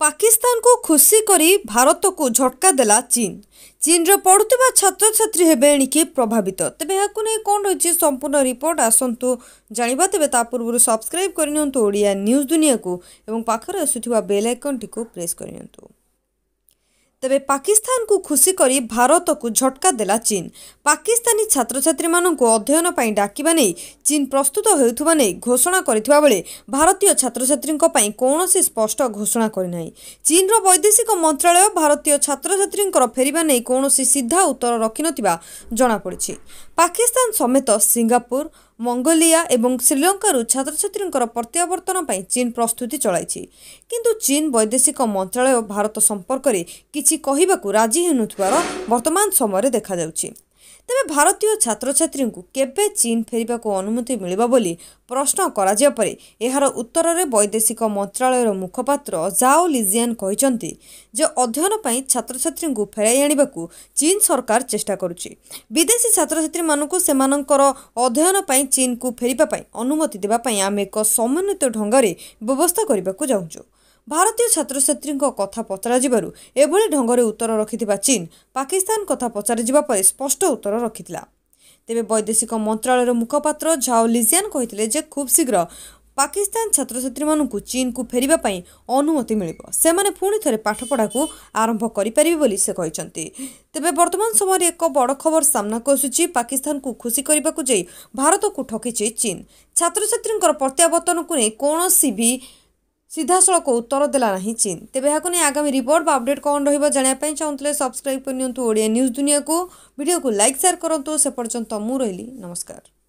ପାକିସ୍ତାନକୁ ଖୁସି କରି ଭାରତକୁ ଝଟକା ଦେଲା ଚୀନ ଚୀନରେ ପଢ଼ୁଥିବା ଛାତ୍ରଛାତ୍ରୀ ହେବେ ଏଣିକି ପ୍ରଭାବିତ ତେବେ ଏହାକୁ ନେଇ କ'ଣ ରହିଛି ସମ୍ପୂର୍ଣ୍ଣ ରିପୋର୍ଟ ଆସନ୍ତୁ ଜାଣିବା ତେବେ ତା ପୂର୍ବରୁ ସବସ୍କ୍ରାଇବ୍ କରିନିଅନ୍ତୁ ଓଡ଼ିଆ ନ୍ୟୁଜ୍ ଦୁନିଆକୁ ଏବଂ ପାଖରେ ଆସୁଥିବା ବେଲ୍ ଆଇକନ୍ଟିକୁ ପ୍ରେସ୍ କରିନିଅନ୍ତୁ ତେବେ ପାକିସ୍ତାନକୁ ଖୁସି କରି ଭାରତକୁ ଝଟକା ଦେଲା ଚୀନ ପାକିସ୍ତାନୀ ଛାତ୍ରଛାତ୍ରୀମାନଙ୍କୁ ଅଧ୍ୟୟନ ପାଇଁ ଡାକିବା ନେଇ ଚୀନ ପ୍ରସ୍ତୁତ ହେଉଥିବା ନେଇ ଘୋଷଣା କରିଥିବା ବେଳେ ଭାରତୀୟ ଛାତ୍ରଛାତ୍ରୀଙ୍କ ପାଇଁ କୌଣସି ସ୍ପଷ୍ଟ ଘୋଷଣା କରିନାହିଁ ଚୀନର ବୈଦେଶିକ ମନ୍ତ୍ରଣାଳୟ ଭାରତୀୟ ଛାତ୍ରଛାତ୍ରୀଙ୍କର ଫେରିବା ନେଇ କୌଣସି ସିଧା ଉତ୍ତର ରଖିନଥିବା ଜଣାପଡ଼ିଛି ପାକିସ୍ତାନ ସମେତ ସିଙ୍ଗାପୁର ମଙ୍ଗୋଲିଆ ଏବଂ ଶ୍ରୀଲଙ୍କାରୁ ଛାତ୍ରଛାତ୍ରୀଙ୍କର ପ୍ରତ୍ୟାବର୍ତ୍ତନ ପାଇଁ ଚୀନ୍ ପ୍ରସ୍ତୁତି ଚଳାଇଛି କିନ୍ତୁ ଚୀନ୍ ବୈଦେଶିକ ମନ୍ତ୍ରଣାଳୟ ଭାରତ ସମ୍ପର୍କରେ କିଛି କହିବାକୁ ରାଜି ହେଉନଥିବାର ବର୍ତ୍ତମାନ ସମୟରେ ଦେଖାଯାଉଛି ତେବେ ଭାରତୀୟ ଛାତ୍ରଛାତ୍ରୀଙ୍କୁ କେବେ ଚୀନ ଫେରିବାକୁ ଅନୁମତି ମିଳିବ ବୋଲି ପ୍ରଶ୍ନ କରାଯିବା ପରେ ଏହାର ଉତ୍ତରରେ ବୈଦେଶିକ ମନ୍ତ୍ରଣାଳୟର ମୁଖପାତ୍ର ଜାଓ ଲିଜିଆନ୍ କହିଛନ୍ତି ଯେ ଅଧ୍ୟୟନ ପାଇଁ ଛାତ୍ରଛାତ୍ରୀଙ୍କୁ ଫେରାଇ ଆଣିବାକୁ ଚୀନ୍ ସରକାର ଚେଷ୍ଟା କରୁଛି ବିଦେଶୀ ଛାତ୍ରଛାତ୍ରୀମାନଙ୍କୁ ସେମାନଙ୍କର ଅଧ୍ୟୟନ ପାଇଁ ଚୀନକୁ ଫେରିବା ପାଇଁ ଅନୁମତି ଦେବା ପାଇଁ ଆମେ ଏକ ସମନ୍ୱିତ ଢଙ୍ଗରେ ବ୍ୟବସ୍ଥା କରିବାକୁ ଚାହୁଁଛୁ ଭାରତୀୟ ଛାତ୍ରଛାତ୍ରୀଙ୍କ କଥା ପଚରାଯିବାରୁ ଏଭଳି ଢଙ୍ଗରେ ଉତ୍ତର ରଖିଥିବା ଚୀନ୍ ପାକିସ୍ତାନ କଥା ପଚରାଯିବା ପରେ ସ୍ପଷ୍ଟ ଉତ୍ତର ରଖିଥିଲା ତେବେ ବୈଦେଶିକ ମନ୍ତ୍ରଣାଳୟର ମୁଖପାତ୍ର ଝାଓ ଲିଜିଆନ୍ କହିଥିଲେ ଯେ ଖୁବ୍ ଶୀଘ୍ର ପାକିସ୍ତାନ ଛାତ୍ରଛାତ୍ରୀମାନଙ୍କୁ ଚୀନକୁ ଫେରିବା ପାଇଁ ଅନୁମତି ମିଳିବ ସେମାନେ ପୁଣି ଥରେ ପାଠପଢ଼ାକୁ ଆରମ୍ଭ କରିପାରିବେ ବୋଲି ସେ କହିଛନ୍ତି ତେବେ ବର୍ତ୍ତମାନ ସମୟରେ ଏକ ବଡ଼ ଖବର ସାମ୍ନାକୁ ଆସୁଛି ପାକିସ୍ତାନକୁ ଖୁସି କରିବାକୁ ଯାଇ ଭାରତକୁ ଠକିଛି ଚୀନ୍ ଛାତ୍ରଛାତ୍ରୀଙ୍କର ପ୍ରତ୍ୟାବର୍ତ୍ତନକୁ ନେଇ କୌଣସି ବି ସିଧାସଳଖ ଉତ୍ତର ଦେଲା ନାହିଁ ଚୀନ୍ ତେବେ ଏହାକୁ ନେଇ ଆଗାମୀ ରିପୋର୍ଟ ବା ଅପଡେଟ୍ କ'ଣ ରହିବ ଜାଣିବା ପାଇଁ ଚାହୁଁଥିଲେ ସବସ୍କ୍ରାଇବ୍ କରିନିଅନ୍ତୁ ଓଡ଼ିଆ ନ୍ୟୁଜ୍ ଦୁନିଆକୁ ଭିଡ଼ିଓକୁ ଲାଇକ୍ ସେୟାର କରନ୍ତୁ ସେ ପର୍ଯ୍ୟନ୍ତ ମୁଁ ରହିଲି ନମସ୍କାର